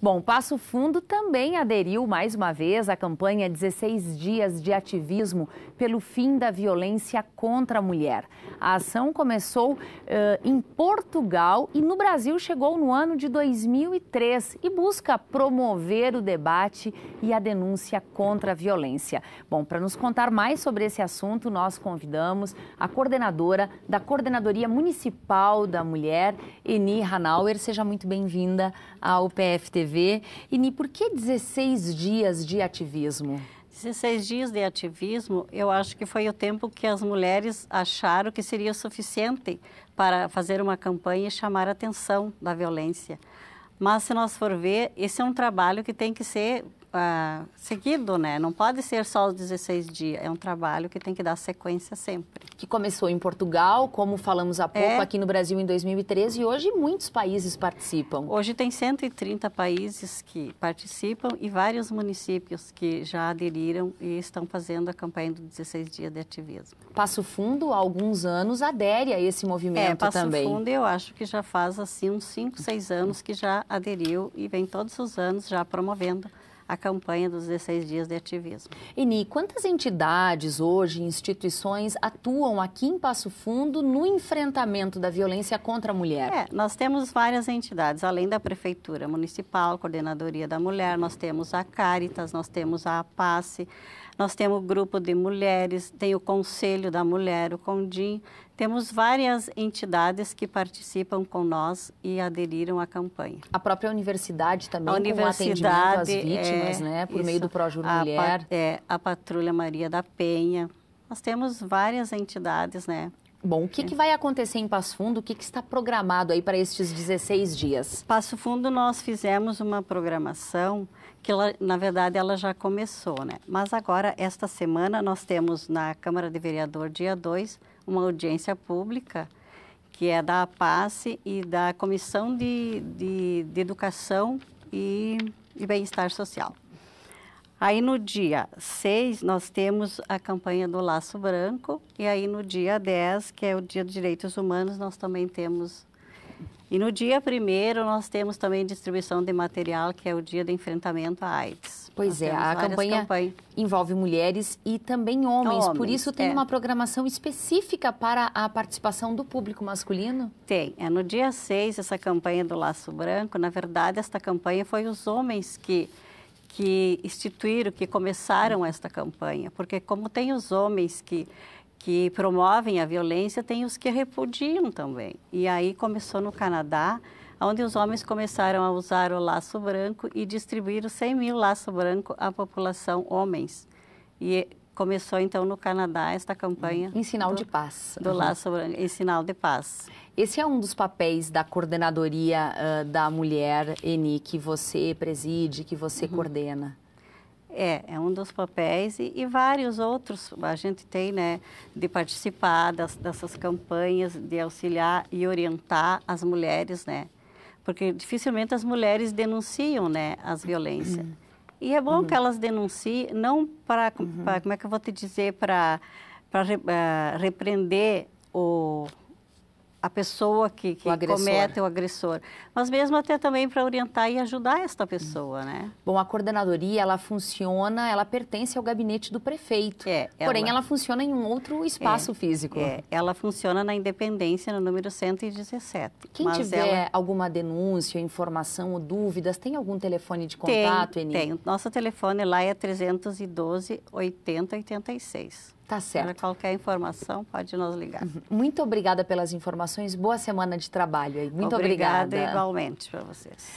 Bom, Passo Fundo também aderiu mais uma vez à campanha 16 Dias de Ativismo pelo Fim da Violência contra a Mulher. A ação começou uh, em Portugal e no Brasil chegou no ano de 2003 e busca promover o debate e a denúncia contra a violência. Bom, para nos contar mais sobre esse assunto, nós convidamos a coordenadora da Coordenadoria Municipal da Mulher, Eni Hanauer. Seja muito bem-vinda ao PFTV. TV. E por que 16 dias de ativismo? 16 dias de ativismo, eu acho que foi o tempo que as mulheres acharam que seria suficiente para fazer uma campanha e chamar a atenção da violência. Mas se nós for ver, esse é um trabalho que tem que ser uh, seguido, né? Não pode ser só os 16 dias. É um trabalho que tem que dar sequência sempre. Que começou em Portugal, como falamos há pouco, é... aqui no Brasil em 2013 e hoje muitos países participam. Hoje tem 130 países que participam e vários municípios que já aderiram e estão fazendo a campanha do 16 dias de ativismo. Passo Fundo, há alguns anos, adere a esse movimento é, Passo também. Passo Fundo, eu acho que já faz assim uns 5, 6 anos que já aderiu e vem todos os anos já promovendo a campanha dos 16 dias de ativismo. Eni, quantas entidades hoje, instituições, atuam aqui em Passo Fundo no enfrentamento da violência contra a mulher? É, nós temos várias entidades, além da Prefeitura Municipal, Coordenadoria da Mulher, nós temos a Caritas, nós temos a Passe. Nós temos o grupo de mulheres, tem o Conselho da Mulher, o Condim. Temos várias entidades que participam com nós e aderiram à campanha. A própria universidade também, a universidade, com atendimento às é, vítimas, é, né? Por isso, meio do Projuro Mulher. A, é, a Patrulha Maria da Penha. Nós temos várias entidades, né? Bom, o que, que, vai acontecer em Passo Fundo? O que, que está programado aí para estes 16 dias? Passo Fundo nós fizemos uma programação que, na verdade, ela já começou, né? Mas agora, esta semana, nós temos na Câmara de Vereador, dia 2, uma audiência pública que é da passe e da Comissão de, de, de Educação e, e Bem-Estar Social. Aí no dia 6 nós temos a campanha do Laço Branco e aí no dia 10, que é o Dia dos Direitos Humanos, nós também temos. E no dia 1 nós temos também distribuição de material, que é o Dia do Enfrentamento à AIDS. Pois nós é, a campanha campanhas. envolve mulheres e também homens, homens por isso tem é. uma programação específica para a participação do público masculino? Tem, é no dia 6 essa campanha do Laço Branco, na verdade esta campanha foi os homens que que instituíram, que começaram esta campanha, porque como tem os homens que que promovem a violência, tem os que repudiam também. E aí começou no Canadá, onde os homens começaram a usar o laço branco e distribuíram 100 mil laço branco à população homens. E começou então no Canadá esta campanha. Em sinal do, de paz. Do uhum. laço branco, em sinal de paz. Esse é um dos papéis da coordenadoria uh, da mulher, Eni, que você preside, que você uhum. coordena. É, é um dos papéis e, e, vários outros a gente tem, né, de participar das, dessas campanhas, de auxiliar e orientar as mulheres, né, porque dificilmente as mulheres denunciam, né, as violências. Uhum. E é bom uhum. que elas denunciem, não para, uhum. como é que eu vou te dizer, para uh, ah, repreender o a pessoa que, que o comete o agressor, mas mesmo até também para orientar e ajudar esta pessoa, né? Bom, a coordenadoria ela funciona, ela pertence ao gabinete do prefeito. É, ela... Porém, ela funciona em um outro espaço é, físico. É, ela funciona na Independência, no número 117. Quem tiver ela... alguma denúncia, informação ou dúvidas, tem algum telefone de contato, tem, Eni? Tem. Nosso telefone lá é 312 8086. Tá né, certo. Para qualquer informação, pode nos ligar. Uhum. Muito obrigada pelas informações. Boa semana de trabalho aí. Muito obrigada. Obrigada igualmente para vocês.